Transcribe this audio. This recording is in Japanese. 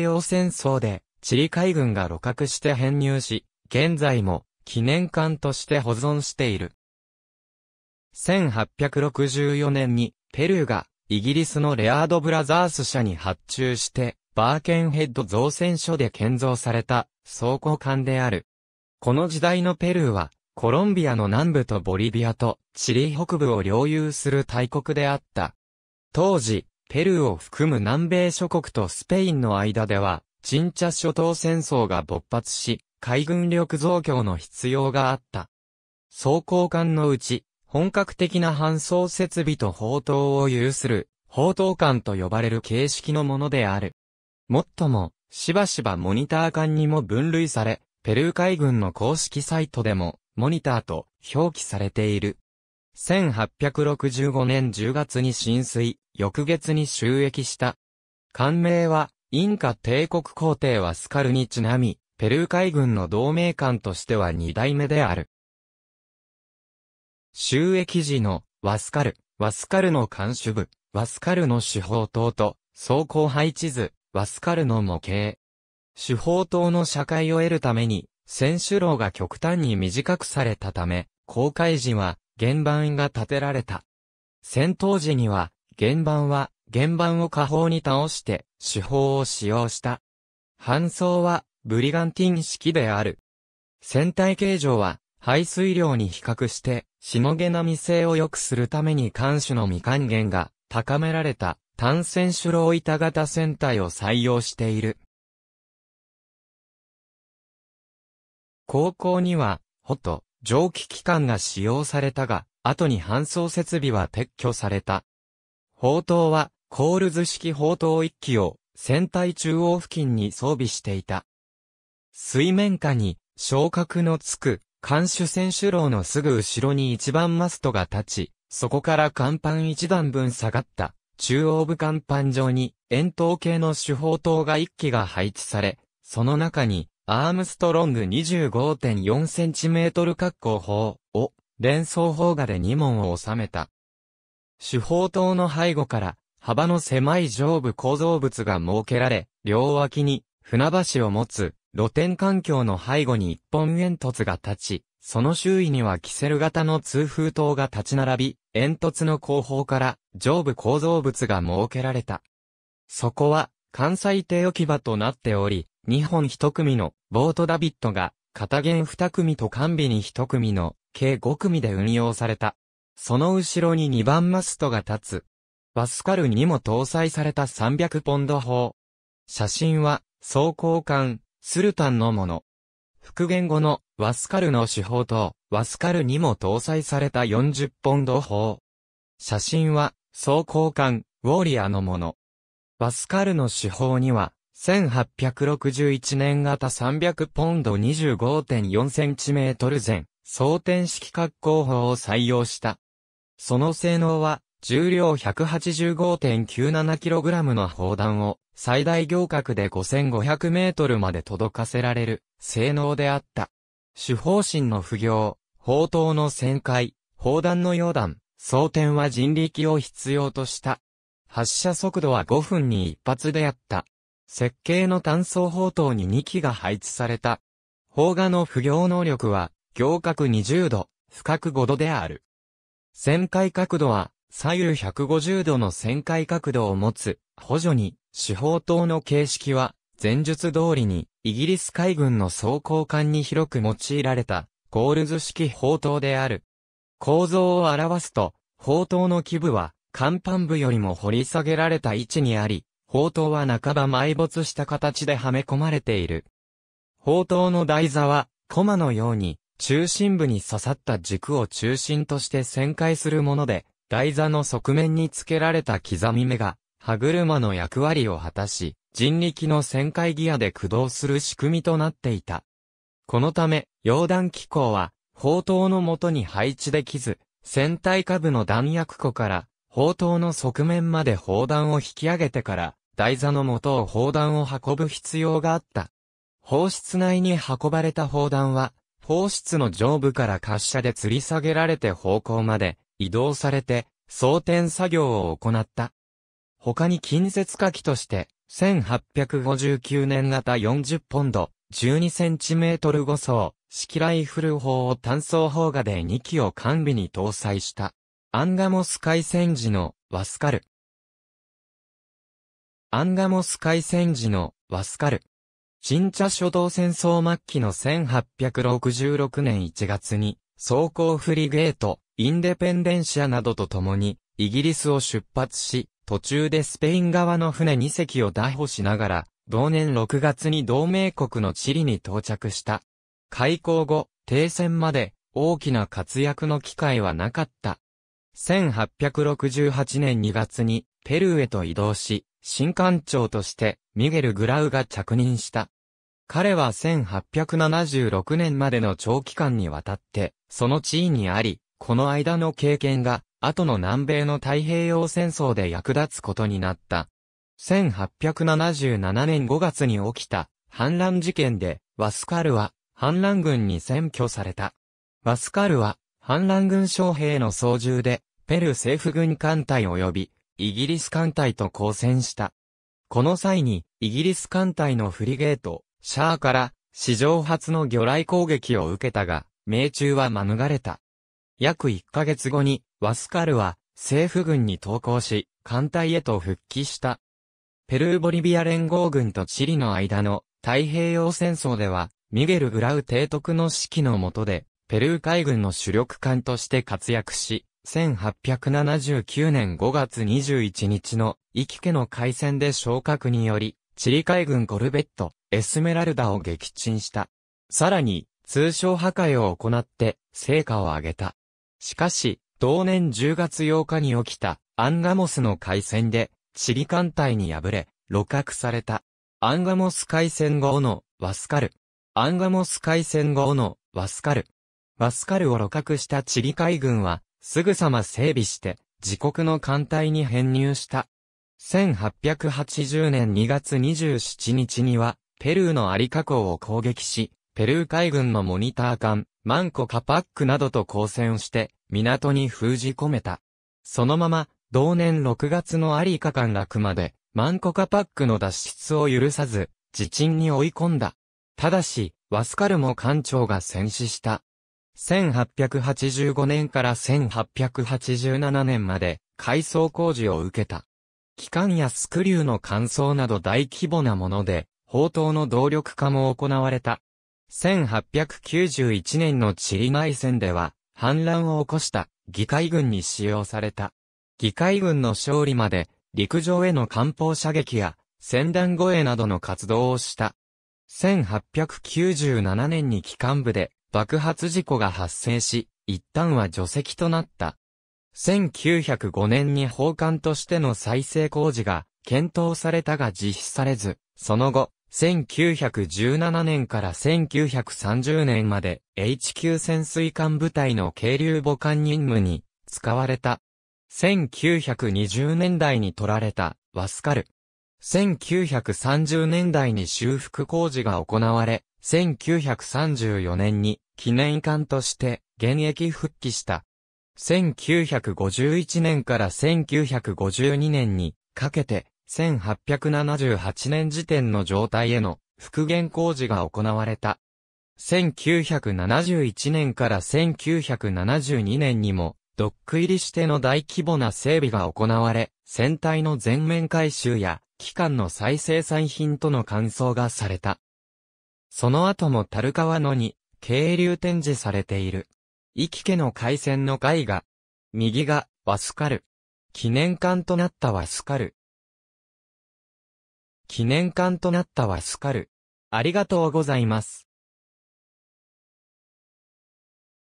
洋戦争でチリ海軍が露獲して編入し、現在も記念館として保存している。1864年にペルーがイギリスのレアードブラザース社に発注してバーケンヘッド造船所で建造された倉庫館である。この時代のペルーはコロンビアの南部とボリビアとチリ北部を領有する大国であった。当時、ペルーを含む南米諸国とスペインの間では、チンチャ諸島戦争が勃発し、海軍力増強の必要があった。装甲艦のうち、本格的な搬送設備と砲塔を有する、砲塔艦と呼ばれる形式のものである。もっとも、しばしばモニター艦にも分類され、ペルー海軍の公式サイトでも、モニターと表記されている。1865年10月に浸水、翌月に収益した。官名は、インカ帝国皇帝はスカルにちなみ、ペルー海軍の同盟艦としては2代目である。収益時の、ワスカル、ワスカルの監守部、ワスカルの手法党と、総合配置図、ワスカルの模型。手法党の社会を得るために、選手楼が極端に短くされたため、公開時は、原板が建てられた。戦闘時には、原板は、原板を下方に倒して、手法を使用した。搬送は、ブリガンティン式である。船体形状は、排水量に比較して、下毛並性を良くするために艦首の未還元が高められた単線主老板型船体を採用している。高校には、ほと、蒸気機関が使用されたが、後に搬送設備は撤去された。砲塔は、コールズ式砲塔1機を、船体中央付近に装備していた。水面下に、昇格のつく、艦首船首楼のすぐ後ろに一番マストが立ち、そこから甲板一段分下がった、中央部甲板上に、円筒形の主砲塔が1機が配置され、その中に、アームストロング2 5 4トル格好法を連想法画で2問を収めた。手法塔の背後から幅の狭い上部構造物が設けられ、両脇に船橋を持つ露天環境の背後に一本煙突が立ち、その周囲にはキセル型の通風塔が立ち並び、煙突の後方から上部構造物が設けられた。そこは関西艇置き場となっており、日本一組のボートダビットが、片弦二組と完備に一組の計五組で運用された。その後ろに二番マストが立つ。バスカルにも搭載された300ポンド砲。写真は、装甲艦、スルタンのもの。復元後のワスカルの手法とワスカルにも搭載された40ポンド砲。写真は装甲艦ウォーリアのもの。ワスカルの手法には1861年型300ポンド2 5 4トル前、装填式格好法を採用した。その性能は、重量1 8 5 9 7ラムの砲弾を、最大行角で5 5 0 0ルまで届かせられる、性能であった。主砲身の不行、砲塔の旋回、砲弾の溶弾、装填は人力を必要とした。発射速度は5分に一発であった。設計の単層砲塔に2機が配置された。砲画の不行能力は、行角20度、深角5度である。旋回角度は、左右150度の旋回角度を持つ、補助に、四砲塔の形式は、前述通りに、イギリス海軍の装甲艦に広く用いられた、ゴールズ式砲塔である。構造を表すと、砲塔の基部は、甲板部よりも掘り下げられた位置にあり、宝刀は半ば埋没した形ではめ込まれている。宝刀の台座は、コマのように、中心部に刺さった軸を中心として旋回するもので、台座の側面につけられた刻み目が、歯車の役割を果たし、人力の旋回ギアで駆動する仕組みとなっていた。このため、溶弾機構は、砲塔の元に配置できず、船体下部の弾薬庫から、砲塔の側面まで砲弾を引き上げてから、台座の元を砲弾を運ぶ必要があった。砲室内に運ばれた砲弾は、砲室の上部から滑車で吊り下げられて方向まで移動されて、装填作業を行った。他に近接火器として、1859年型40ポンド、12センチメートル5層、式ライフル砲を単装砲画で2機を完備に搭載した。アンガモス海戦時のワスカル、アンガモス海戦時のワスカル。新茶諸島戦争末期の1866年1月に、装甲フリゲート、インデペンデンシアなどと共に、イギリスを出発し、途中でスペイン側の船2隻を拿捕しながら、同年6月に同盟国のチリに到着した。開港後、停戦まで大きな活躍の機会はなかった。1868年2月にペルーへと移動し、新艦長としてミゲル・グラウが着任した。彼は1876年までの長期間にわたって、その地位にあり、この間の経験が、後の南米の太平洋戦争で役立つことになった。1877年5月に起きた反乱事件で、ワスカルは反乱軍に占拠された。ワスカルは反乱軍将兵の操縦で、ペルー政府軍艦隊及びイギリス艦隊と交戦した。この際に、イギリス艦隊のフリゲート、シャアから、史上初の魚雷攻撃を受けたが、命中は免れた。約1ヶ月後に、ワスカルは、政府軍に投降し、艦隊へと復帰した。ペルー・ボリビア連合軍とチリの間の太平洋戦争では、ミゲル・グラウ提督の指揮の下で、ペルー海軍の主力艦として活躍し、1879年5月21日の、イキ家の海戦で昇格により、チリ海軍コルベット、エスメラルダを撃沈した。さらに、通商破壊を行って、成果を上げた。しかし、同年10月8日に起きた、アンガモスの海戦で、チリ艦隊に敗れ、露獲された。アンガモス海戦後の、ワスカル。アンガモス海戦後の、ワスカル。ワスカルを露獲したチリ海軍は、すぐさま整備して、自国の艦隊に編入した。1880年2月27日には、ペルーのアリカ港を攻撃し、ペルー海軍のモニター艦、マンコカパックなどと交戦して、港に封じ込めた。そのまま、同年6月のアリカ艦落まで、マンコカパックの脱出を許さず、自沈に追い込んだ。ただし、ワスカルも艦長が戦死した。1885年から1887年まで改装工事を受けた。機関やスクリューの乾燥など大規模なもので、砲塔の動力化も行われた。1891年のチリ内戦では、反乱を起こした議会軍に使用された。議会軍の勝利まで、陸上への艦砲射撃や、戦団護衛などの活動をした。1897年に機関部で、爆発事故が発生し、一旦は除籍となった。1905年に奉還としての再生工事が検討されたが実施されず、その後、1917年から1930年まで HQ 潜水艦部隊の渓流母艦任務に使われた。1920年代に取られたワスカル。1930年代に修復工事が行われ、1934年に記念館として現役復帰した。1951年から1952年にかけて1878年時点の状態への復元工事が行われた。1971年から1972年にもドック入りしての大規模な整備が行われ、船体の全面回収や機関の再生産品との換装がされた。その後も樽川野に、渓流展示されている。生き家の海鮮の絵画。右が、ワスカル。記念館となったワスカル。記念館となったワスカル。ありがとうございます。